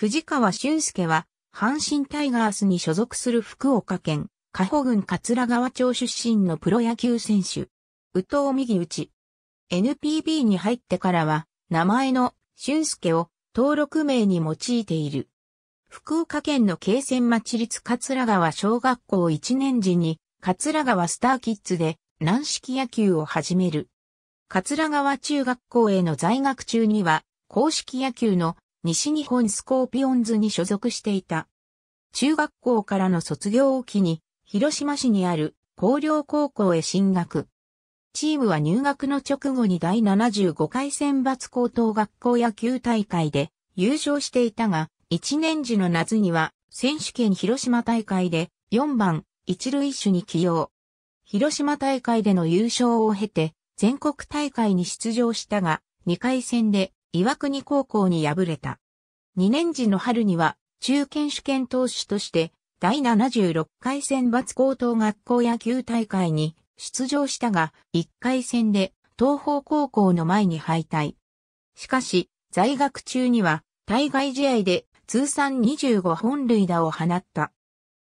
藤川俊介は、阪神タイガースに所属する福岡県、加保郡桂川町出身のプロ野球選手。宇藤右内。NPB に入ってからは、名前の俊介を登録名に用いている。福岡県の慶泉町立桂川小学校1年時に、桂川スターキッズで軟式野球を始める。桂川中学校への在学中には、公式野球の西日本スコーピオンズに所属していた。中学校からの卒業を機に、広島市にある広陵高校へ進学。チームは入学の直後に第75回選抜高等学校野球大会で優勝していたが、1年時の夏には選手権広島大会で4番一塁手に起用。広島大会での優勝を経て全国大会に出場したが、2回戦で岩国高校に敗れた。2年時の春には、中堅試験投手として、第76回選抜高等学校野球大会に出場したが、1回戦で東方高校の前に敗退。しかし、在学中には、対外試合で通算25本塁打を放った。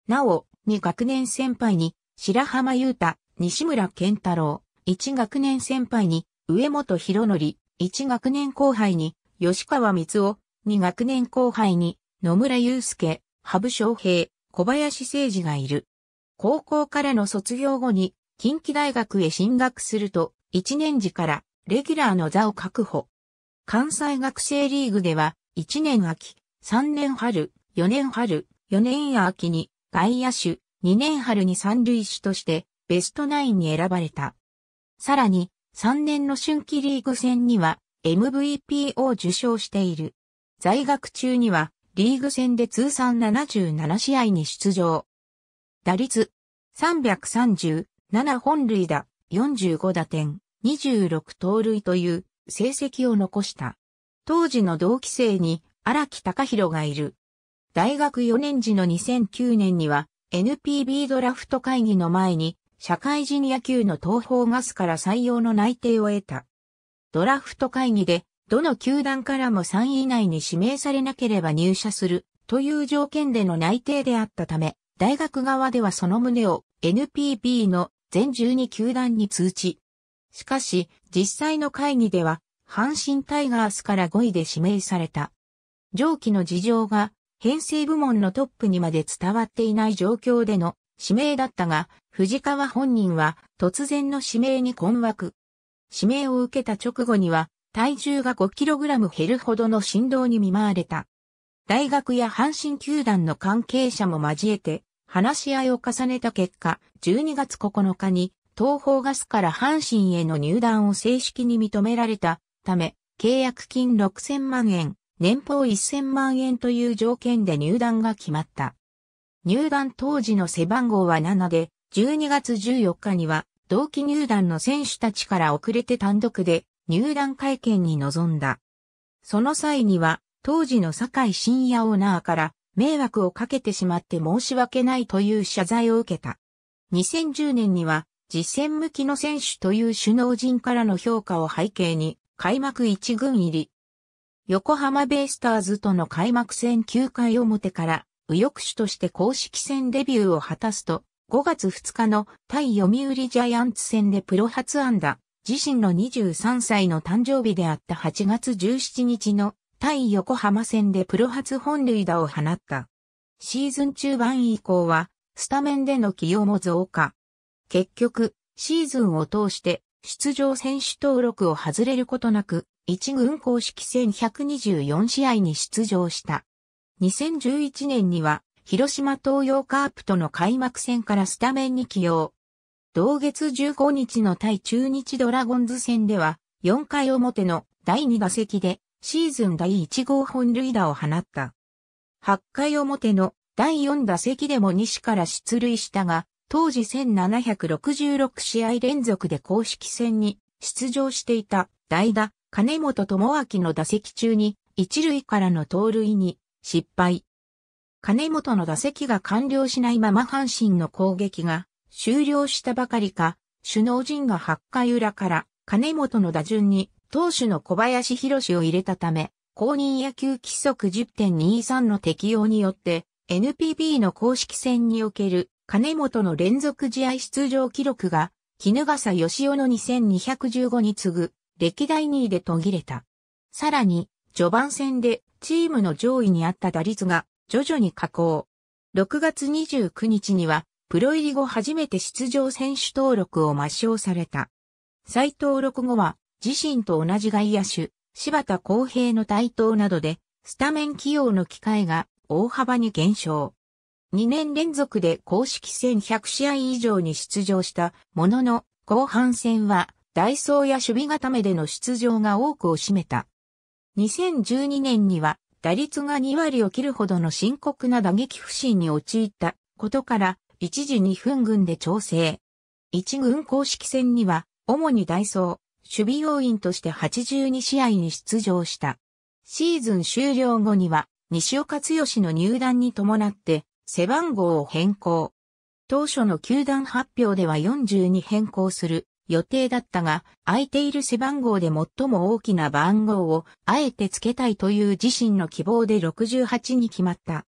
なお、2学年先輩に、白浜優太、西村健太郎、1学年先輩に、上本博則、1学年後輩に、吉川光男、2学年後輩に、野村祐介、羽生昌平、小林誠司がいる。高校からの卒業後に、近畿大学へ進学すると、1年時から、レギュラーの座を確保。関西学生リーグでは、1年秋、3年春、4年春、4年秋に、外野手、2年春に三塁手として、ベストナインに選ばれた。さらに、3年の春季リーグ戦には MVP を受賞している。在学中にはリーグ戦で通算77試合に出場。打率337本塁打、45打点、26盗塁という成績を残した。当時の同期生に荒木隆弘がいる。大学4年時の2009年には NPB ドラフト会議の前に社会人野球の東方ガスから採用の内定を得た。ドラフト会議で、どの球団からも3位以内に指名されなければ入社するという条件での内定であったため、大学側ではその旨を NPB の全12球団に通知。しかし、実際の会議では、阪神タイガースから5位で指名された。上記の事情が、編成部門のトップにまで伝わっていない状況での指名だったが、藤川本人は突然の指名に困惑。指名を受けた直後には、体重が 5kg 減るほどの振動に見舞われた。大学や阪神球団の関係者も交えて、話し合いを重ねた結果、12月9日に、東方ガスから阪神への入団を正式に認められたため、契約金6000万円、年俸1000万円という条件で入団が決まった。入団当時の背番号は7で、12月14日には同期入団の選手たちから遅れて単独で入団会見に臨んだ。その際には、当時の坂井深也オーナーから迷惑をかけてしまって申し訳ないという謝罪を受けた。2010年には、実戦向きの選手という首脳陣からの評価を背景に、開幕一軍入り。横浜ベイスターズとの開幕戦9回表から右翼手として公式戦デビューを果たすと、5月2日の対読売ジャイアンツ戦でプロ初安打、自身の23歳の誕生日であった8月17日の対横浜戦でプロ初本塁打を放った。シーズン中盤以降は、スタメンでの起用も増加。結局、シーズンを通して出場選手登録を外れることなく、一軍公式戦124試合に出場した。2011年には、広島東洋カープとの開幕戦からスタメンに起用。同月15日の対中日ドラゴンズ戦では、4回表の第2打席で、シーズン第1号本塁打を放った。8回表の第4打席でも西から出塁したが、当時1766試合連続で公式戦に出場していた代打、金本智明の打席中に一塁からの盗塁に失敗。金本の打席が完了しないまま阪神の攻撃が終了したばかりか、首脳陣が8回裏から金本の打順に投手の小林博を入れたため、公認野球規則10.23の適用によって、NPB の公式戦における金本の連続試合出場記録が、絹笠義雄の2215に次ぐ歴代2位で途切れた。さらに、序盤戦でチームの上位にあった打率が徐々に下降。6月29日にはプロ入り後初めて出場選手登録を抹消された。再登録後は自身と同じ外野手、柴田公平の台頭などでスタメン起用の機会が大幅に減少。2年連続で公式戦100試合以上に出場したものの後半戦はダイソーや守備固めでの出場が多くを占めた。2012年には打率が2割を切るほどの深刻な打撃不振に陥ったことから一時2分軍で調整。一軍公式戦には主にダイソー、守備要員として82試合に出場した。シーズン終了後には西岡剛の入団に伴って背番号を変更。当初の球団発表では42変更する予定だったが、空いている背番号で最も大きな番号をあえて付けたいという自身の希望で68に決まった。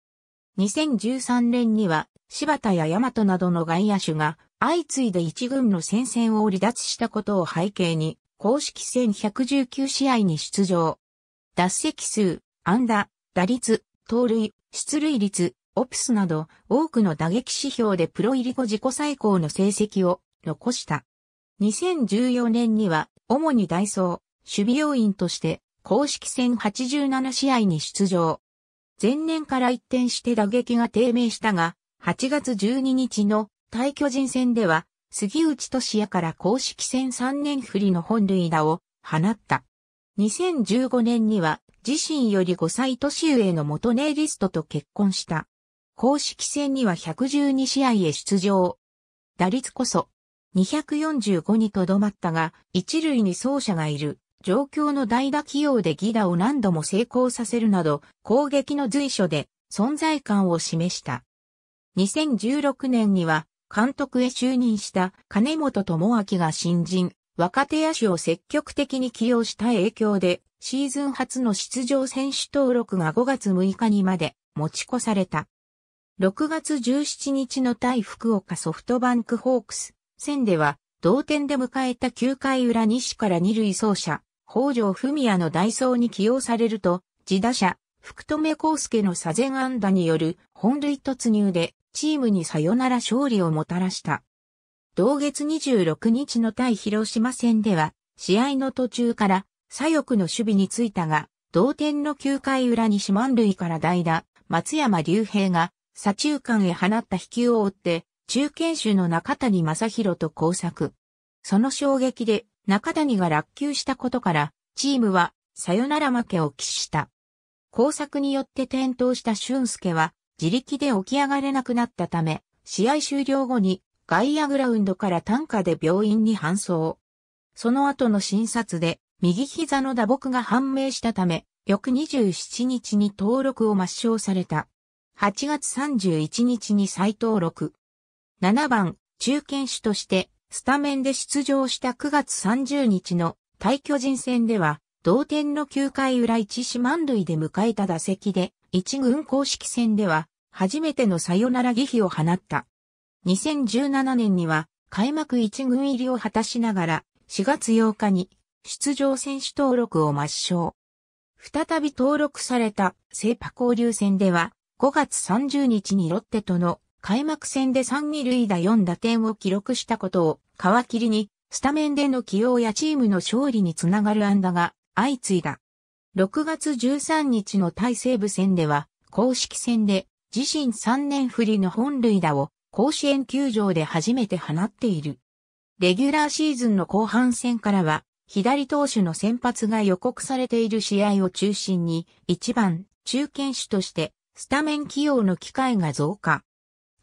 2013年には柴田や大和などの外野手が相次いで一軍の戦線を離脱したことを背景に、公式戦119試合に出場。脱席数、安打、打率、盗塁、出塁率、オプスなど多くの打撃指標でプロ入り後自己最高の成績を残した。2014年には、主にダイソー、守備要員として、公式戦87試合に出場。前年から一転して打撃が低迷したが、8月12日の対巨人戦では、杉内俊也から公式戦3年振りの本塁打を放った。2015年には自身より5歳年上の元ネイリストと結婚した。公式戦には112試合へ出場。打率こそ245にとどまったが、一塁に走者がいる。状況の代打起用でギダを何度も成功させるなど、攻撃の随所で存在感を示した。2016年には、監督へ就任した金本智明が新人、若手野手を積極的に起用した影響で、シーズン初の出場選手登録が5月6日にまで持ち越された。6月17日の対福岡ソフトバンクホークス戦では、同点で迎えた9回裏西から二塁走者、北条文也の代走に起用されると、自打者、福留孝介の左前安打による本塁突入で、チームにさよなら勝利をもたらした。同月26日の対広島戦では、試合の途中から左翼の守備についたが、同点の9回裏に四万塁から代打、松山竜平が左中間へ放った飛球を追って、中堅手の中谷正宏と交錯。その衝撃で中谷が落球したことから、チームはサヨナラ負けを喫した。工作によって転倒した俊介は自力で起き上がれなくなったため、試合終了後に外野グラウンドから担架で病院に搬送。その後の診察で右膝の打撲が判明したため、翌27日に登録を抹消された。8月31日に再登録。7番、中堅手として、スタメンで出場した9月30日の対巨人戦では、同点の9回裏1四満塁で迎えた打席で、1軍公式戦では、初めてのサヨナラ儀比を放った。2017年には、開幕1軍入りを果たしながら、4月8日に、出場選手登録を抹消。再び登録された、セーパ交流戦では、5月30日にロッテとの開幕戦で3二塁打4打点を記録したことを皮切りに、スタメンでの起用やチームの勝利につながる安打が相次いだ。6月13日の対西部戦では、公式戦で自身3年振りの本塁打を甲子園球場で初めて放っている。レギュラーシーズンの後半戦からは、左投手の先発が予告されている試合を中心に、1番、中堅手として、スタメン起用の機会が増加。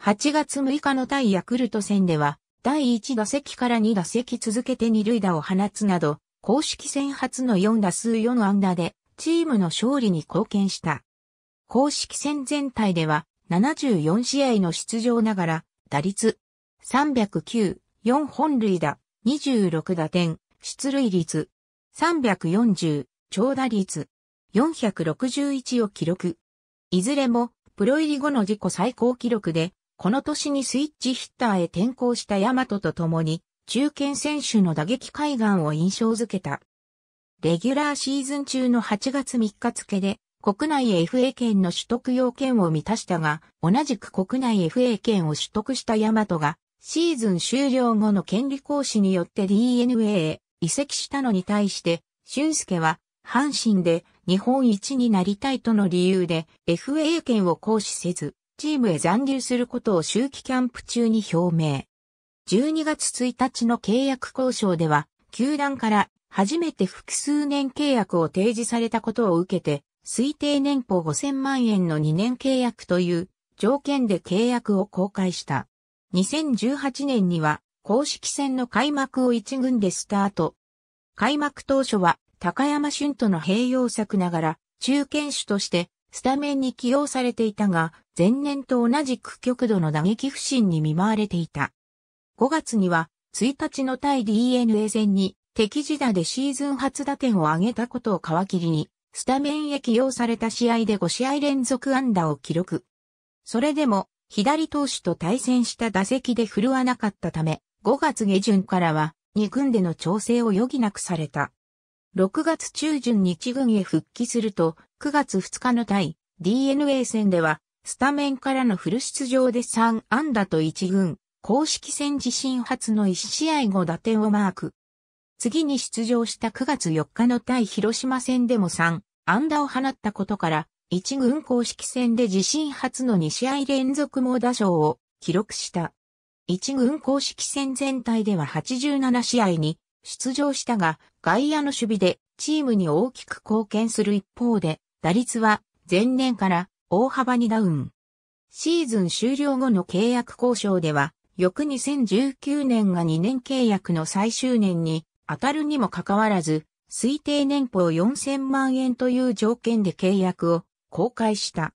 8月6日の対ヤクルト戦では、第1打席から2打席続けて2塁打を放つなど、公式戦初の4打数4安打で、チームの勝利に貢献した。公式戦全体では、74試合の出場ながら、打率309、4本塁打、26打点、出塁率340、長打率461を記録。いずれも、プロ入り後の自己最高記録で、この年にスイッチヒッターへ転向した大和と共に、中堅選手の打撃海岸を印象づけた。レギュラーシーズン中の8月3日付で、国内 FA 権の取得要件を満たしたが、同じく国内 FA 権を取得した大和が、シーズン終了後の権利行使によって DNA へ移籍したのに対して、俊介は、阪神で日本一になりたいとの理由で FA 権を行使せず、チームへ残留することを周期キャンプ中に表明。12月1日の契約交渉では、球団から初めて複数年契約を提示されたことを受けて、推定年俸5000万円の2年契約という条件で契約を公開した。2018年には公式戦の開幕を一軍でスタート。開幕当初は高山俊との併用策ながら中堅手としてスタメンに起用されていたが、前年と同じく極度の打撃不振に見舞われていた。5月には、1日の対 DNA 戦に敵地打でシーズン初打点を挙げたことを皮切りに、スタメンへ起用された試合で5試合連続安打を記録。それでも、左投手と対戦した打席で振るわなかったため、5月下旬からは、2軍での調整を余儀なくされた。6月中旬に1軍へ復帰すると、9月2日の対 DNA 戦では、スタメンからのフル出場で3安打と1軍、公式戦自身初の1試合後打点をマーク。次に出場した9月4日の対広島戦でも3安打を放ったことから、1軍公式戦で自身初の2試合連続猛打賞を記録した。1軍公式戦全体では87試合に出場したが、外野の守備でチームに大きく貢献する一方で、打率は前年から大幅にダウン。シーズン終了後の契約交渉では、翌2019年が2年契約の最終年に当たるにもかかわらず、推定年俸4000万円という条件で契約を公開した。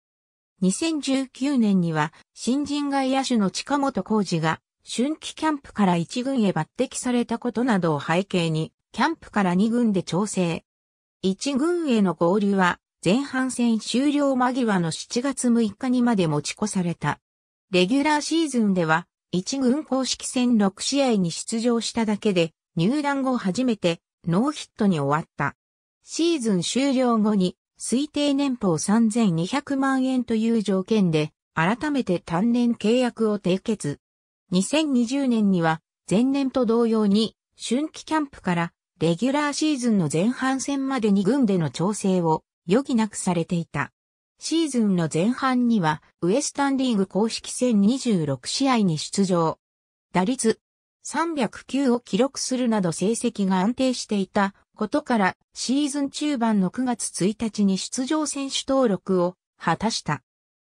2019年には新人外野手の近本浩二が春季キャンプから1軍へ抜擢されたことなどを背景に、キャンプから2軍で調整。1軍への合流は、前半戦終了間際の7月6日にまで持ち越された。レギュラーシーズンでは、1軍公式戦6試合に出場しただけで、入団後初めてノーヒットに終わった。シーズン終了後に推定年俸3200万円という条件で改めて単年契約を締結。2020年には前年と同様に春季キャンプからレギュラーシーズンの前半戦までに軍での調整を余儀なくされていた。シーズンの前半にはウエスタンリーグ公式戦26試合に出場。打率309を記録するなど成績が安定していたことからシーズン中盤の9月1日に出場選手登録を果たした。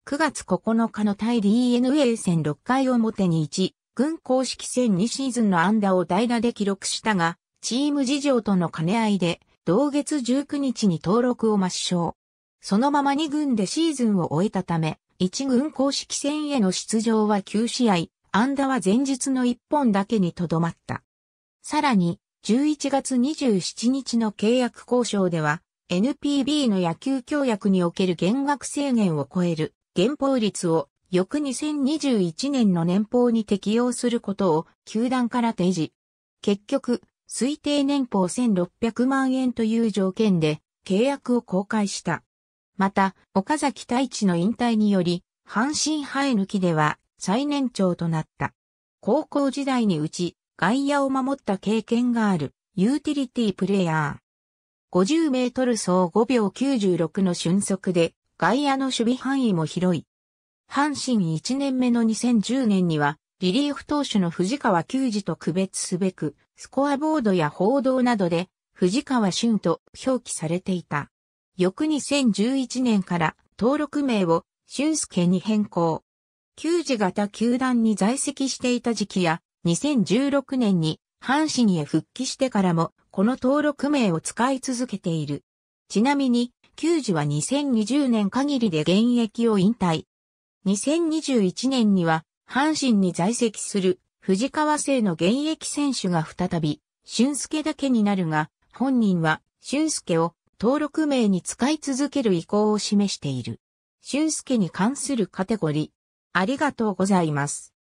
9月9日の対 DNA 戦6回表に1、軍公式戦2シーズンの安打を代打で記録したが、チーム事情との兼ね合いで、同月19日に登録を抹消。そのまま2軍でシーズンを終えたため、1軍公式戦への出場は9試合、安打は前日の1本だけにとどまった。さらに、11月27日の契約交渉では、NPB の野球協約における減額制限を超える原稿率を翌2021年の年俸に適用することを球団から提示。結局、推定年俸1600万円という条件で契約を公開した。また、岡崎太一の引退により、阪神生え抜きでは最年長となった。高校時代にうち、外野を守った経験がある、ユーティリティプレイヤー。50メートル走5秒96の瞬足で、外野の守備範囲も広い。阪神1年目の2010年には、リリーフ投手の藤川球児と区別すべく、スコアボードや報道などで、藤川俊と表記されていた。翌2011年から登録名を俊介に変更。球児型球団に在籍していた時期や、2016年に阪神へ復帰してからも、この登録名を使い続けている。ちなみに、球児は2020年限りで現役を引退。2021年には、阪神に在籍する藤川製の現役選手が再び、俊介だけになるが、本人は俊介を登録名に使い続ける意向を示している。俊介に関するカテゴリー。ありがとうございます。